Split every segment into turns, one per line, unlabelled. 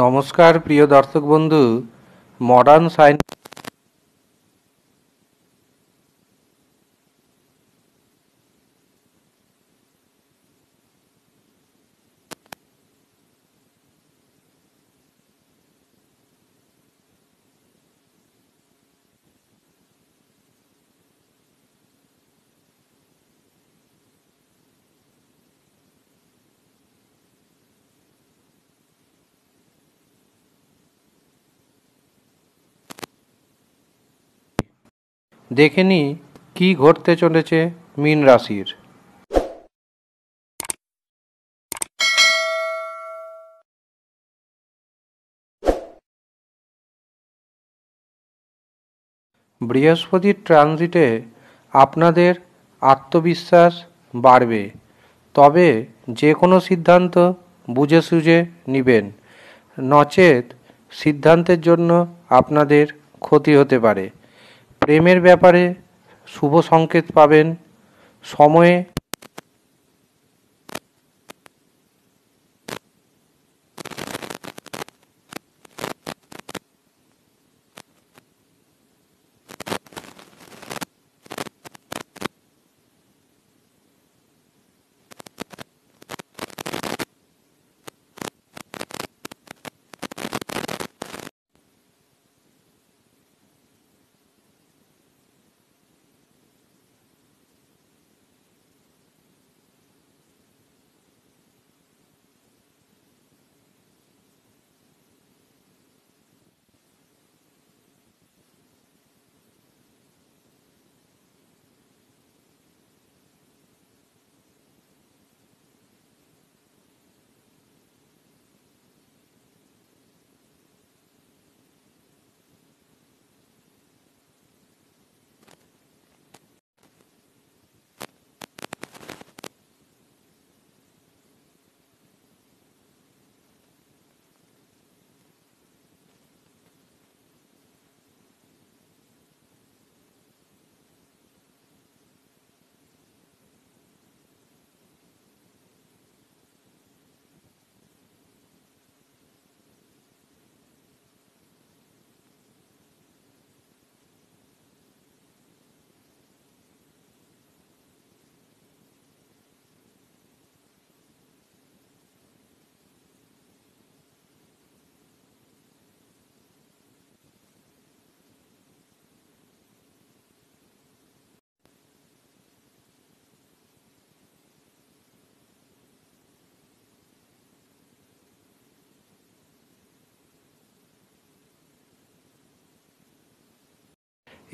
নমস্কার প্রিয় দর্শক বন্ধু মডার্ন সায়েন্স দেখে নিই কী ঘটতে চলেছে মীন রাশির বৃহস্পতির ট্রানজিটে আপনাদের আত্মবিশ্বাস বাড়বে তবে যে কোনো সিদ্ধান্ত বুঝে সুঝে নেবেন নচেত সিদ্ধান্তের জন্য আপনাদের ক্ষতি হতে পারে প্রেমের ব্যাপারে শুভ সংকেত পাবেন সময়ে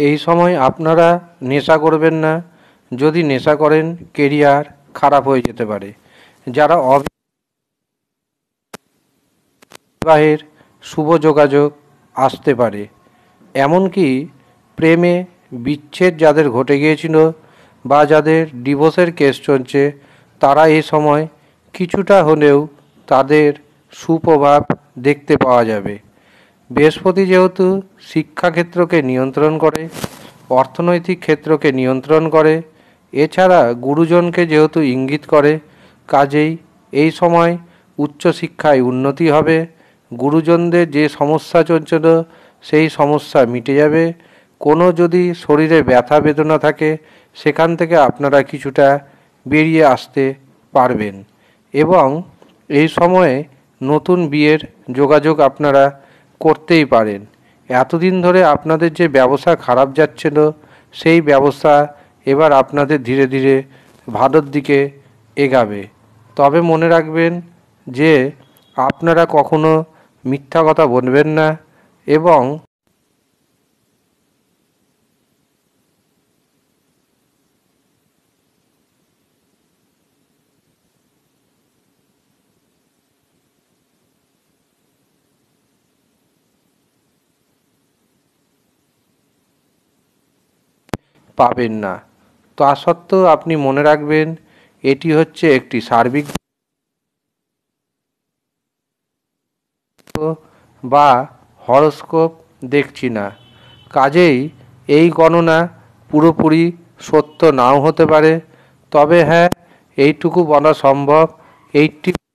এই সময় আপনারা নেশা করবেন না যদি নেশা করেন কেরিয়ার খারাপ হয়ে যেতে পারে যারা অবিবাহের শুভ যোগাযোগ আসতে পারে এমনকি প্রেমে বিচ্ছেদ যাদের ঘটে গিয়েছিল বা যাদের ডিভোর্সের কেস চলছে তারা এই সময় কিছুটা হলেও তাদের সুপ্রভাব দেখতে পাওয়া যাবে বৃহস্পতি যেহেতু শিক্ষাক্ষেত্রকে নিয়ন্ত্রণ করে অর্থনৈতিক ক্ষেত্রকে নিয়ন্ত্রণ করে এছাড়া গুরুজনকে যেহেতু ইঙ্গিত করে কাজেই এই সময় উচ্চশিক্ষায় উন্নতি হবে গুরুজনদের যে সমস্যা চলছিল সেই সমস্যা মিটে যাবে কোনো যদি শরীরে ব্যথা বেদনা থাকে সেখান থেকে আপনারা কিছুটা বেরিয়ে আসতে পারবেন এবং এই সময়ে নতুন বিয়ের যোগাযোগ আপনারা করতেই পারেন এতদিন ধরে আপনাদের যে ব্যবসা খারাপ যাচ্ছিল সেই ব্যবসা এবার আপনাদের ধীরে ধীরে ভালোর দিকে এগাবে তবে মনে রাখবেন যে আপনারা কখনো মিথ্যা কথা বলবেন না এবং পাবেন না তা সত্ত্বেও আপনি মনে রাখবেন এটি হচ্ছে একটি সার্বিক বা হরস্কোপ দেখছি না কাজেই এই গণনা পুরোপুরি সত্য নাও হতে পারে তবে হ্যাঁ এইটুকু বলা সম্ভব এইটি